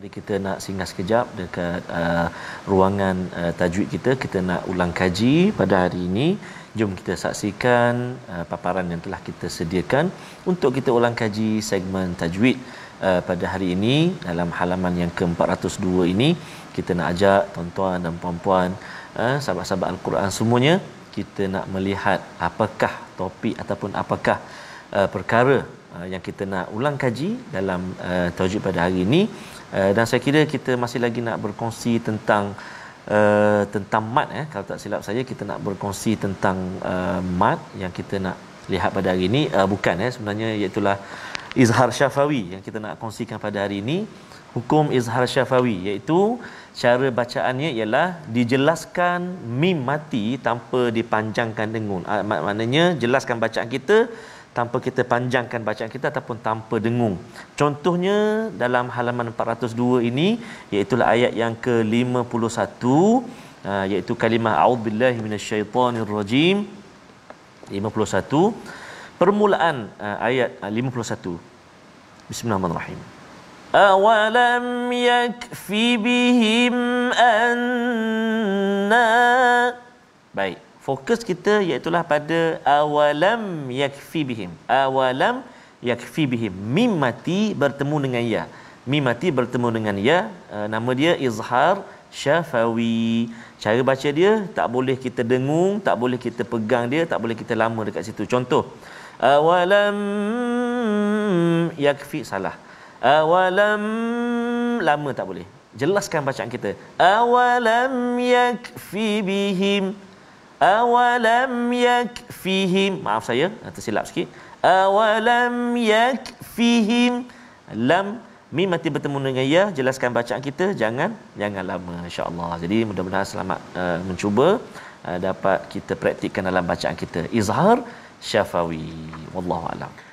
Mari kita nak singgah sekejap dekat uh, ruangan uh, tajwid kita. Kita nak ulang kaji pada hari ini. Jom kita saksikan uh, paparan yang telah kita sediakan untuk kita ulang kaji segmen tajwid uh, pada hari ini dalam halaman yang ke-402 ini. Kita nak ajak tuan-tuan dan puan-puan, uh, sahabat-sahabat Al-Quran semuanya, kita nak melihat apakah topik ataupun apakah uh, perkara uh, yang kita nak ulang kaji dalam uh, tajwid pada hari ini Eh, dan saya kira kita masih lagi nak berkongsi tentang uh, tentang mat eh kalau tak silap saya kita nak berkongsi tentang uh, eh, mat yang kita nak lihat pada hari ini uh, bukan eh sebenarnya iaitu izhar syafawi yang kita nak kongsikan pada hari ini hukum izhar syafawi iaitu cara bacaannya ialah dijelaskan mim mati tanpa dipanjangkan dengung uh, ah, maknanya jelaskan bacaan kita tanpa kita panjangkan bacaan kita ataupun tanpa dengung. Contohnya dalam halaman 402 ini iaitu ayat yang ke-51 ah, iaitu kalimah a'udzubillahi minasyaitonirrajim 51 permulaan ah, ayat 51 ah, Bismillahirrahmanirrahim. Awalam yakfi bihim fokus kita iaitu pada awalam yakfi bihim. Awalam yakfi bihim. Mim mati bertemu dengan ya. Mim mati bertemu dengan ya. Eh, nama dia izhar syafawi. Cara baca dia tak boleh kita dengung, tak boleh kita pegang dia, tak boleh kita lama dekat situ. Contoh. Awalam yakfi salah. Awalam lama tak boleh. Jelaskan bacaan kita. Awalam yakfi bihim awalam yakfihim maaf saya tersilap sikit awalam yakfihim lam mim mati bertemu dengan ya jelaskan bacaan kita jangan jangan lama insyaallah jadi mudah-mudahan selamat uh, mencuba uh, dapat kita praktikkan dalam bacaan kita izhar syafawi wallahu alam